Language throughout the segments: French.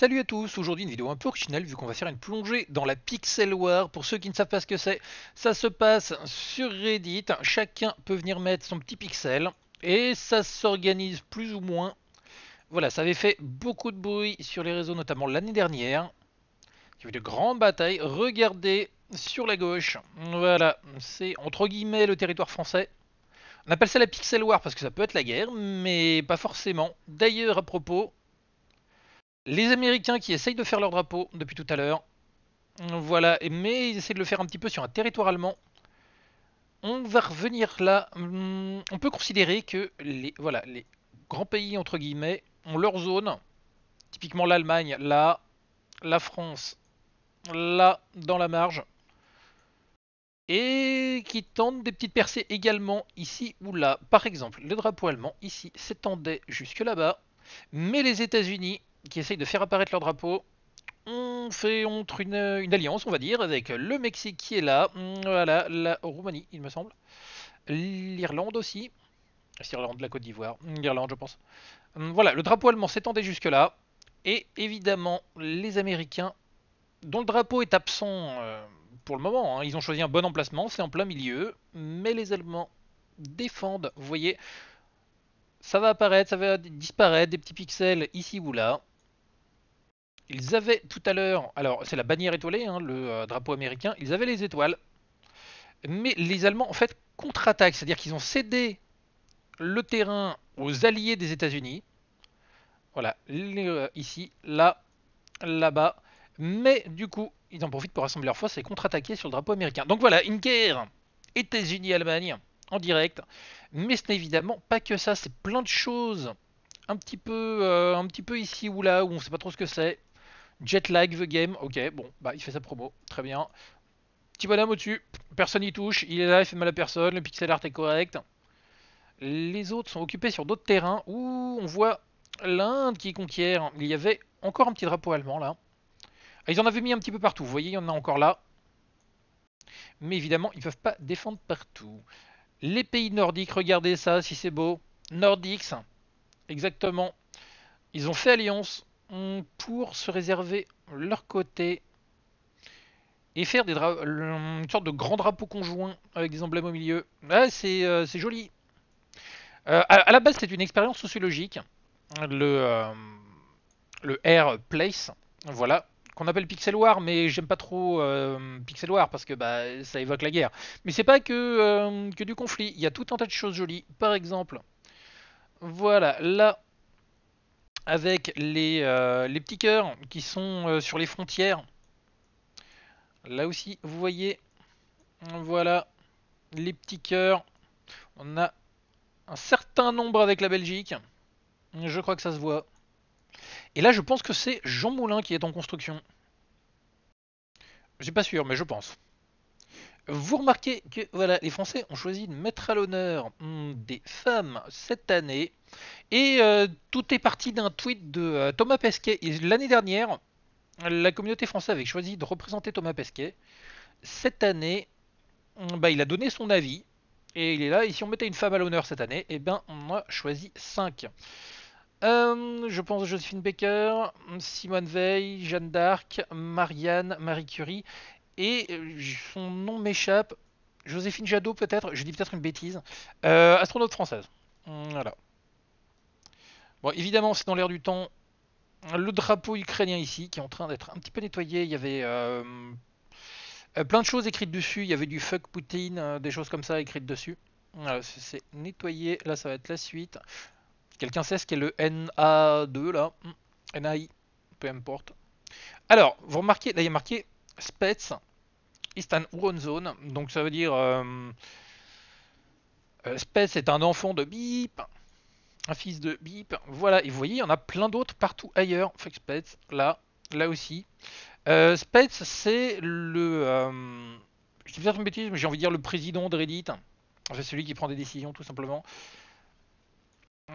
Salut à tous, aujourd'hui une vidéo un peu originale vu qu'on va faire une plongée dans la Pixel War. Pour ceux qui ne savent pas ce que c'est, ça se passe sur Reddit, chacun peut venir mettre son petit pixel et ça s'organise plus ou moins. Voilà, ça avait fait beaucoup de bruit sur les réseaux, notamment l'année dernière. Il y avait de grandes batailles. Regardez sur la gauche, voilà, c'est entre guillemets le territoire français. On appelle ça la Pixel War parce que ça peut être la guerre, mais pas forcément. D'ailleurs, à propos, les Américains qui essayent de faire leur drapeau depuis tout à l'heure. Voilà, mais ils essaient de le faire un petit peu sur un territoire allemand. On va revenir là. Hmm, on peut considérer que les, voilà, les grands pays, entre guillemets, ont leur zone. Typiquement l'Allemagne, là, la France, là, dans la marge. Et qui tentent des petites percées également ici ou là. Par exemple, le drapeau allemand ici s'étendait jusque là-bas. Mais les États-Unis qui essayent de faire apparaître leur drapeau. On fait entre euh, une, alliance, on va dire, avec le Mexique qui est là, mm, voilà, la Roumanie, il me semble, l'Irlande aussi, l'Irlande, la Côte d'Ivoire, l'Irlande, je pense. Mm, voilà, le drapeau allemand s'étendait jusque-là, et évidemment, les Américains, dont le drapeau est absent euh, pour le moment, hein, ils ont choisi un bon emplacement, c'est en plein milieu, mais les Allemands défendent, vous voyez, ça va apparaître, ça va disparaître, des petits pixels ici ou là, ils avaient tout à l'heure, alors c'est la bannière étoilée, hein, le euh, drapeau américain, ils avaient les étoiles. Mais les Allemands, en fait, contre-attaquent, c'est-à-dire qu'ils ont cédé le terrain aux alliés des États-Unis. Voilà, euh, ici, là, là-bas. Mais du coup, ils en profitent pour rassembler leur force et contre-attaquer sur le drapeau américain. Donc voilà, une guerre États-Unis-Allemagne en direct. Mais ce n'est évidemment pas que ça, c'est plein de choses. Un petit peu, euh, un petit peu ici ou là, où on ne sait pas trop ce que c'est. Jetlag the game, ok, bon, bah il fait sa promo, très bien. Petit bonhomme au-dessus, personne n'y touche, il est là, il fait mal à personne, le pixel art est correct. Les autres sont occupés sur d'autres terrains où on voit l'Inde qui conquiert. Il y avait encore un petit drapeau allemand là. Ah, ils en avaient mis un petit peu partout, vous voyez, il y en a encore là. Mais évidemment, ils ne peuvent pas défendre partout. Les pays nordiques, regardez ça, si c'est beau. Nordiques, exactement. Ils ont fait alliance pour se réserver leur côté et faire des une sorte de grand drapeau conjoint avec des emblèmes au milieu. Euh, c'est joli. Euh, à, la base, c'est une expérience sociologique. Le, Air euh, Place, voilà, qu'on appelle Pixel War, mais j'aime pas trop euh, Pixel War parce que bah, ça évoque la guerre. Mais c'est pas que, que du conflit. Il y a tout un tas de choses jolies. Par exemple, voilà, là, avec les, euh, les, petits cœurs qui sont euh, sur les frontières. Là aussi, vous voyez, voilà, les petits cœurs. On a un certain nombre avec la Belgique. Je crois que ça se voit. Et là, je pense que c'est Jean Moulin qui est en construction. Je suis pas sûr, mais je pense. Vous remarquez que voilà, les Français ont choisi de mettre à l'honneur hmm, des femmes cette année. Et euh, tout est parti d'un tweet de euh, Thomas Pesquet. L'année dernière, la communauté française avait choisi de représenter Thomas Pesquet. Cette année, hmm, bah, il a donné son avis. Et il est là. Et si on mettait une femme à l'honneur cette année, eh ben, on a choisi 5. Euh, je pense Josephine Baker, hmm, Simone Veil, Jeanne d'Arc, Marianne, Marie Curie et euh, son nom m'échappe. Joséphine Jadot peut-être, je dis peut-être une bêtise. Euh, astronaute française. Voilà. Bon, évidemment, c'est dans l'air du temps. Le drapeau ukrainien ici, qui est en train d'être un petit peu nettoyé. Il y avait euh, plein de choses écrites dessus. Il y avait du fuck Poutine, des choses comme ça écrites dessus. c'est nettoyé. Là, ça va être la suite. Quelqu'un sait ce qu'est le NA2 là NAI, peu importe. Alors, vous remarquez, là il y a marqué Spets. East un Zone. Donc ça veut dire. Euh, euh, Spets est un enfant de bip. Un fils de bip. Voilà, et vous voyez, il y en a plein d'autres partout ailleurs. Fait Spets, là, là aussi. Euh, Spets, c'est le. je dis peut bêtise, mais j'ai envie de dire le président de Reddit. C'est celui qui prend des décisions, tout simplement.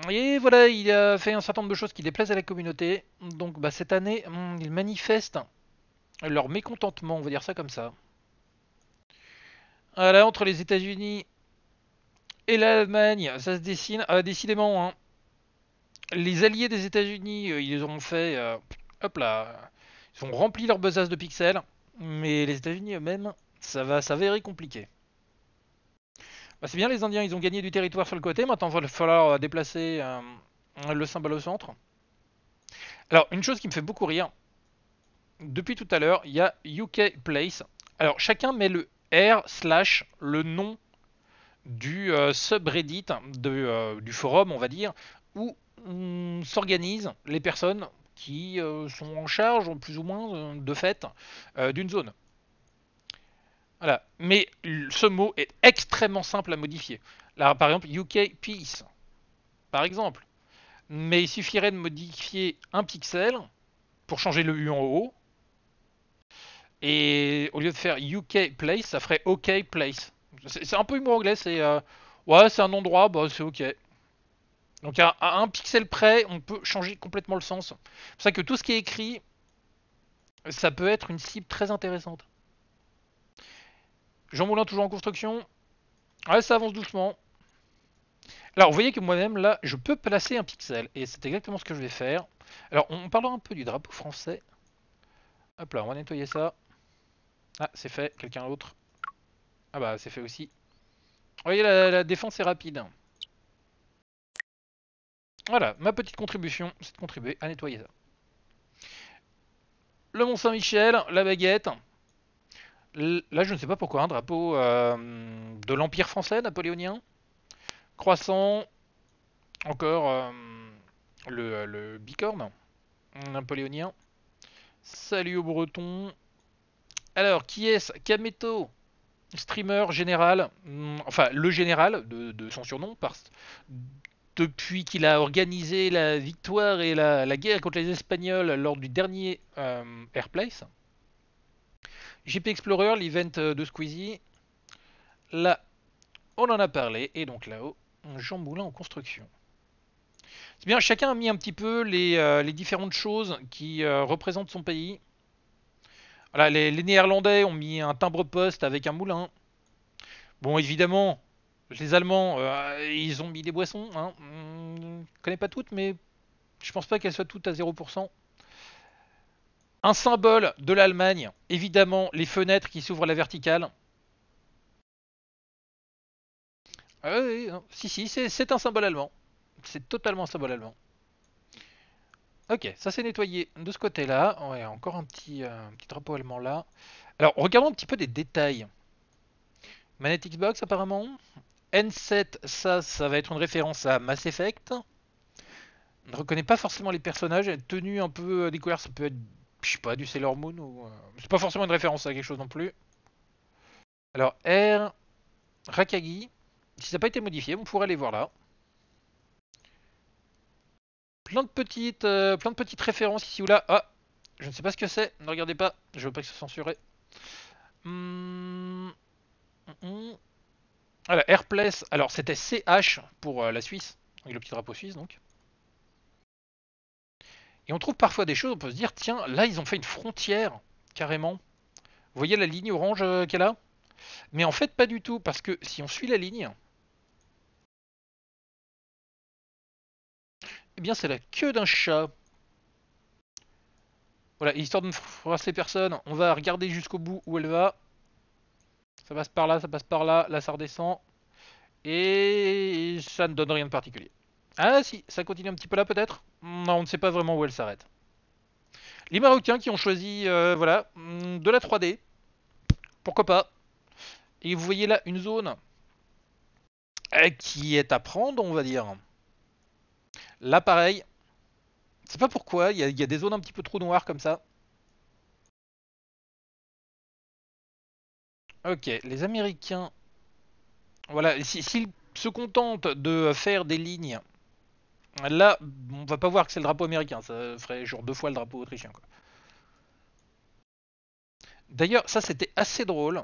Et voilà, il a fait un certain nombre de choses qui déplaisent à la communauté. Donc, bah, cette année, hmm, Il manifeste leur mécontentement, on va dire ça comme ça. Ah, entre les États-Unis et l'Allemagne, ça se dessine ah, décidément. Hein. Les alliés des États-Unis, euh, ils ont fait, euh, hop là, ils ont rempli leur besace de pixels, mais les États-Unis eux-mêmes, ça va s'avérer compliqué. Bah, c'est bien, les Indiens, ils ont gagné du territoire sur le côté. Maintenant, il va falloir euh, déplacer le symbole au centre. Alors, une chose qui me fait beaucoup rire, depuis tout à l'heure, il y a UK Place. Alors, chacun met le r slash le nom du euh, subreddit de, euh, du forum, on va dire, où s'organisent les personnes qui euh, sont en charge, plus ou moins, de fait, d'une zone. Voilà. Mais ce mot est extrêmement simple à modifier. Là, par exemple, UK Peace, par exemple. Mais il suffirait de modifier un pixel pour changer le U en haut, et au lieu de faire UK Place, ça ferait OK Place. C'est un peu humour anglais, c'est euh, ouais, c'est un endroit, bah c'est OK. Donc à, à, un pixel près, on peut changer complètement le sens. C'est pour ça que tout ce qui est écrit, ça peut être une cible très intéressante. Jean Moulin toujours en construction. Ouais, ça avance doucement. Alors, vous voyez que moi-même, là, je peux placer un pixel. Et c'est exactement ce que je vais faire. Alors, on parlera un peu du drapeau français. Hop là, on va nettoyer ça. Ah, c'est fait, quelqu'un d'autre. Ah bah, c'est fait aussi. voyez, la, défense est rapide. Voilà, ma petite contribution, c'est de contribuer à nettoyer ça. Le Mont-Saint-Michel, la baguette. là, je ne sais pas pourquoi, un hein, drapeau euh, de l'Empire français napoléonien. Croissant, encore euh, le, bicorne napoléonien. Salut aux Bretons, alors, qui est-ce Kameto, streamer général, hmm, enfin le général de, son surnom, parce, depuis qu'il a organisé la victoire et la, guerre contre les Espagnols lors du dernier euh, Airplace. GP Explorer, l'event de Squeezie. Là, on en a parlé, et donc là-haut, Jean Moulin en construction. C'est bien, chacun a mis un petit peu les, euh, différentes choses qui euh, représentent son pays les, Néerlandais ont mis un timbre-poste avec un moulin. Bon, évidemment, les Allemands, euh, ils ont mis des boissons. Je hein. ne connais pas toutes, mais je pense pas qu'elles soient toutes à 0%. Un symbole de l'Allemagne, évidemment, les fenêtres qui s'ouvrent à la verticale. Euh, si, si, c'est un symbole allemand. C'est totalement un symbole allemand. Ok, ça c'est nettoyé de ce côté-là. Ouais, encore un petit, euh, petit drapeau allemand là. Alors, regardons un petit peu des détails. Manette box apparemment. N7, ça, ça va être une référence à Mass Effect. On ne reconnaît pas forcément les personnages. Tenue un peu euh, découvert, ça peut être, je sais pas, du Sailor Moon ou. Euh, c'est pas forcément une référence à quelque chose non plus. Alors, R, Rakagi. Si ça n'a pas été modifié, on pourrait aller voir là. Plein de petites, euh, de petites références ici ou là. Ah, je ne sais pas ce que c'est. Ne regardez pas. Je veux pas que ce soit censuré. Hum, Voilà, Airplace. Alors, c'était CH pour euh, la Suisse. Avec le petit drapeau suisse, donc. Et on trouve parfois des choses, on peut se dire, tiens, là, ils ont fait une frontière, carrément. Vous voyez la ligne orange euh, qu'elle a Mais en fait, pas du tout, parce que si on suit la ligne, Eh bien, c'est la queue d'un chat. Voilà, histoire de ne froisser personne, on va regarder jusqu'au bout où elle va. Ça passe par là, ça passe par là, là ça redescend. Et ça ne donne rien de particulier. Ah si, ça continue un petit peu là peut-être Non, on ne sait pas vraiment où elle s'arrête. Les Marocains qui ont choisi, euh, voilà, mm, de la 3D. Pourquoi pas Et vous voyez là une zone euh, qui est à prendre, on va dire. Là, pareil. C'est pas pourquoi, il y, a des zones un petit peu trop noires comme ça. Ok, les Américains. Voilà, s'ils se contentent de faire des lignes, là, on va pas voir que c'est le drapeau américain. Ça ferait genre deux fois le drapeau autrichien. D'ailleurs, ça c'était assez drôle.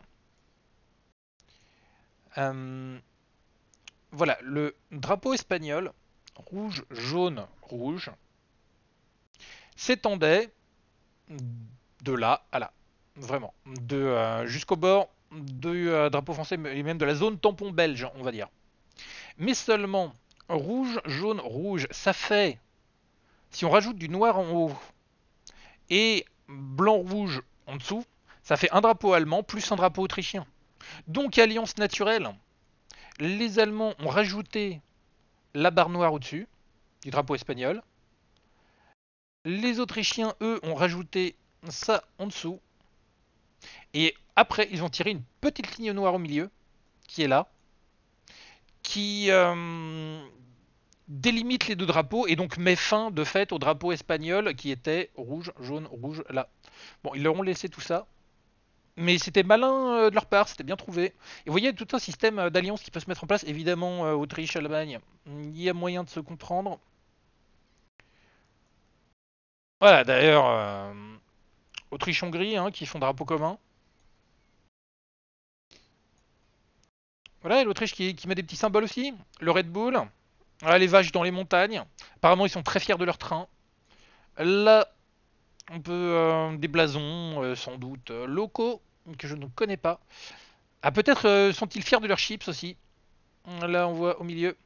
Euh, voilà, le drapeau espagnol, rouge, jaune, rouge, s'étendait de là à là, vraiment, de euh, jusqu'au bord du euh, drapeau français et même de la zone tampon belge, on va dire. Mais seulement rouge, jaune, rouge, ça fait, si on rajoute du noir en haut et blanc, rouge en dessous, ça fait un drapeau allemand plus un drapeau autrichien. Donc alliance naturelle. Les Allemands ont rajouté la barre noire au-dessus du drapeau espagnol. Les Autrichiens, eux, ont rajouté ça en dessous. Et après, ils ont tiré une petite ligne noire au milieu, qui est là, qui euh, délimite les deux drapeaux et donc met fin de fait au drapeau espagnol qui était rouge, jaune, rouge, là. Bon, ils leur ont laissé tout ça, mais c'était malin euh, de leur part, c'était bien trouvé. Et vous voyez tout un système euh, d'alliance qui peut se mettre en place, évidemment, euh, Autriche, Allemagne. Il y a moyen de se comprendre. Voilà, d'ailleurs, Autriche-Hongrie hein, qui font drapeau commun. Voilà, et l'Autriche qui, met des petits symboles aussi. Le Red Bull. Voilà, les vaches dans les montagnes. Apparemment, ils sont très fiers de leur train. Là, on peut euh, des blasons, euh, sans doute euh, locaux, que je ne connais pas. Ah, peut-être sont-ils fiers de leurs chips aussi. Là, on voit au milieu.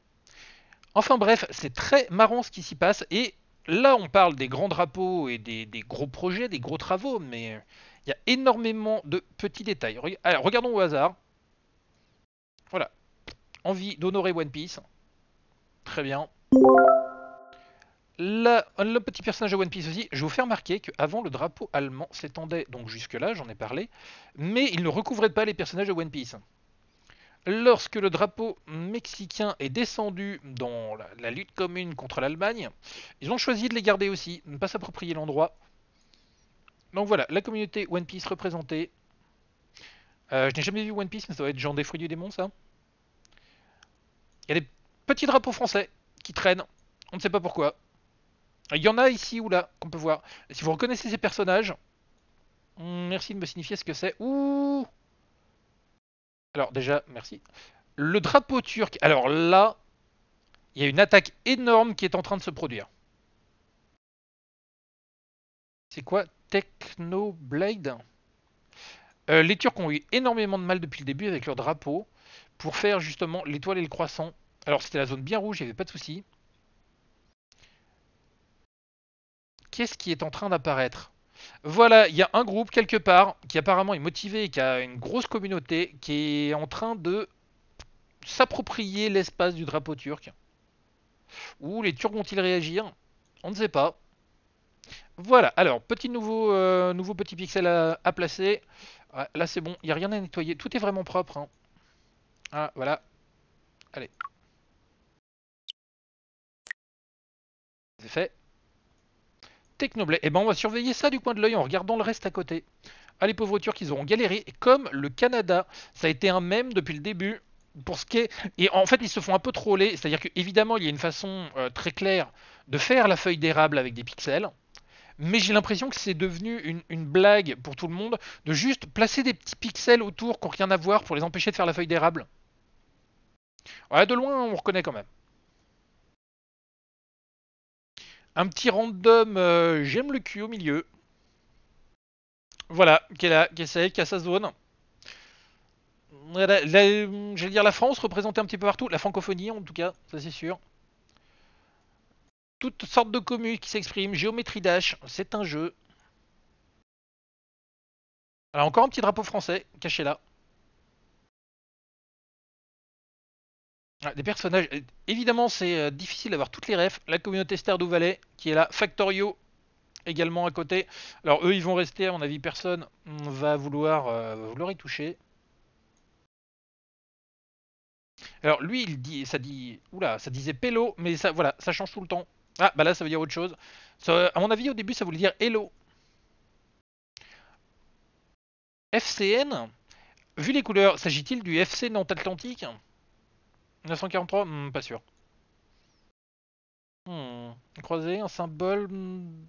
Enfin bref, c'est très marrant ce qui s'y passe. Et là, on parle des grands drapeaux et des, des gros projets, des gros travaux, mais il y a énormément de petits détails. Alors, regardons au hasard. Voilà. Envie d'honorer One Piece. Très bien le petit personnage de One Piece aussi, je vais vous faire remarquer qu'avant le drapeau allemand s'étendait, donc jusque-là, j'en ai parlé, mais il ne recouvrait pas les personnages de One Piece. Lorsque le drapeau mexicain est descendu dans la, lutte commune contre l'Allemagne, ils ont choisi de les garder aussi, ne pas s'approprier l'endroit. Donc voilà, la communauté One Piece représentée. Euh, je n'ai jamais vu One Piece, mais ça doit être genre des fruits du démon, ça. Il y a des petits drapeaux français qui traînent, on ne sait pas pourquoi. Il y en a ici ou là qu'on peut voir. Si vous reconnaissez ces personnages, hmm, merci de me signifier ce que c'est. Ouh Alors déjà, merci. Le drapeau turc. Alors là, il y a une attaque énorme qui est en train de se produire. C'est quoi Technoblade euh, Les Turcs ont eu énormément de mal depuis le début avec leur drapeau pour faire justement l'étoile et le croissant. Alors c'était la zone bien rouge, il n'y avait pas de souci. qu'est-ce qui est en train d'apparaître voilà, il y a un groupe quelque part qui apparemment est motivé et qui a une grosse communauté qui est en train de s'approprier l'espace du drapeau turc. Ou les Turcs vont-ils réagir On ne sait pas. Voilà, alors, petit nouveau, euh, nouveau petit pixel à, placer. Ah, là, c'est bon, il n'y a rien à nettoyer. Tout est vraiment propre. Hein. Ah, voilà. Allez. C'est fait. Technoblade. et eh ben, on va surveiller ça du coin de l'œil en regardant le reste à côté. Ah, les pauvres Turcs, ils auront galéré. comme le Canada, ça a été un même depuis le début. Pour ce qui est... Et en fait, ils se font un peu troller. C'est-à-dire qu'évidemment, il y a une façon euh, très claire de faire la feuille d'érable avec des pixels. Mais j'ai l'impression que c'est devenu une, blague pour tout le monde de juste placer des petits pixels autour qui n'ont rien à voir pour les empêcher de faire la feuille d'érable. Ouais, de loin, on reconnaît quand même. Un petit random, euh, j'aime le cul au milieu. Voilà, qui est là, qui essaye, qui a sa zone. J'allais dire la France représentée un petit peu partout, la francophonie en tout cas, ça c'est sûr. Toutes sortes de communes qui s'expriment, géométrie dash, c'est un jeu. Alors encore un petit drapeau français, caché là. Des personnages. Euh, évidemment, c'est euh, difficile d'avoir toutes les refs. La communauté Star Valley, qui est là. Factorio également à côté. Alors, eux, ils vont rester. À mon avis, personne On euh, va vouloir, y toucher. Alors, lui, il dit, ça dit. Oula, ça disait Pello, mais ça, voilà, ça change tout le temps. Ah, bah là, ça veut dire autre chose. à mon avis, au début, ça voulait dire Hello. FCN Vu les couleurs, s'agit-il du FC Nantes Atlantique 943 hmm, Pas sûr. Hmm. Croisé, un symbole. Hmm,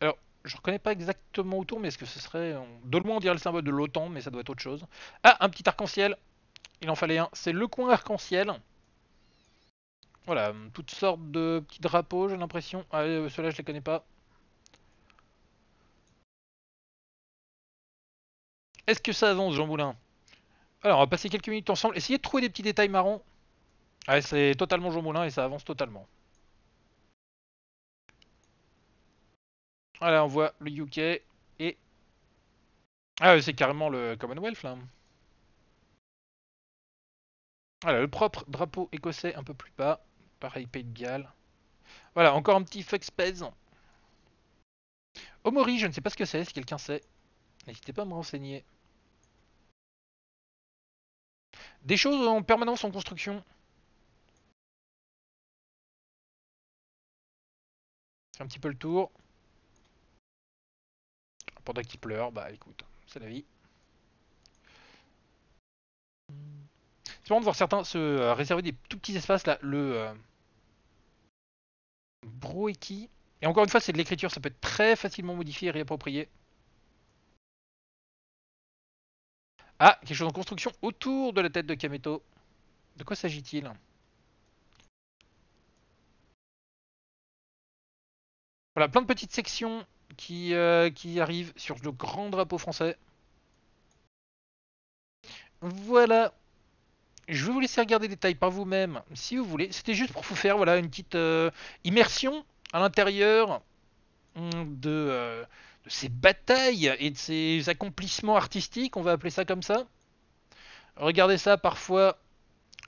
alors, je reconnais pas exactement autour, mais est-ce que ce serait. De loin, on dirait le symbole de l'OTAN, mais ça doit être autre chose. Ah, un petit arc-en-ciel Il en fallait un. C'est le coin arc-en-ciel. Voilà, hmm, toutes sortes de petits drapeaux, j'ai l'impression. Ah, euh, ceux-là, je les connais pas. Est-ce que ça avance, Jean boulin Alors, on va passer quelques minutes ensemble. Essayez de trouver des petits détails marrants. Ah, c'est totalement Jean Moulin et ça avance totalement. Voilà, on voit le UK et... Ah, c'est carrément le Commonwealth, là. Voilà, le propre drapeau écossais un peu plus bas. Pareil, Pays de Galles. Voilà, encore un petit fuck Omori, je ne sais pas ce que c'est, si quelqu'un sait. N'hésitez pas à me renseigner. Des choses en permanence en construction. un petit peu le tour. Pendant qu'il pleure, bah écoute, c'est la vie. C'est marrant de voir certains se euh, réserver des tout petits espaces là. Le et euh, qui Et encore une fois, c'est de l'écriture, ça peut être très facilement modifié et réapproprié. Ah, quelque chose en construction autour de la tête de Kameto. De quoi s'agit-il Voilà, plein de petites sections qui, euh, arrivent sur de grand drapeau français. Voilà. Je vais vous laisser regarder les détails par vous-même si vous voulez. C'était juste pour vous faire voilà, une petite euh, immersion à l'intérieur hum, euh, de, ces batailles et de ces accomplissements artistiques, on va appeler ça comme ça. Regardez ça parfois.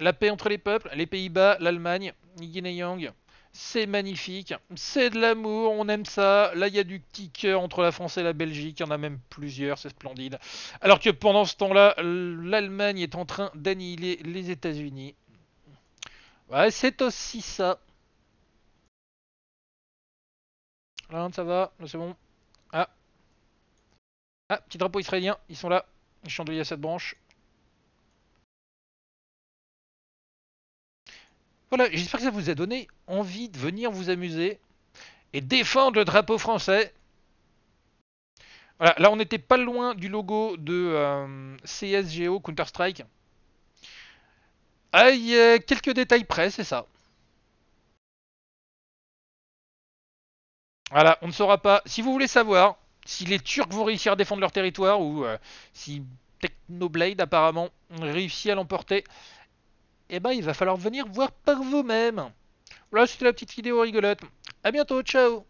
La paix entre les peuples, les Pays-Bas, l'Allemagne, Yin et Yang. C'est magnifique, c'est de l'amour, on aime ça. Là, il y a du petit entre la France et la Belgique, il y en a même plusieurs, c'est splendide. Alors que pendant ce temps-là, l'Allemagne est en train d'annihiler les États-Unis. Ouais, c'est aussi ça. ça va, c'est bon. Ah. Ah, petit drapeau israélien, ils sont là. Les chandeliers à cette branche. Voilà, j'espère que ça vous a donné envie de venir vous amuser et défendre le drapeau français. Voilà, là on n'était pas loin du logo de euh, CSGO Counter-Strike. Aïe, ah, quelques détails près, c'est ça. Voilà, on ne saura pas. Si vous voulez savoir si les Turcs vont réussir à défendre leur territoire ou euh, si Technoblade apparemment réussit à l'emporter, et eh ben, il va falloir venir voir par vous-même. Voilà, c'était la petite vidéo rigolote. A bientôt, ciao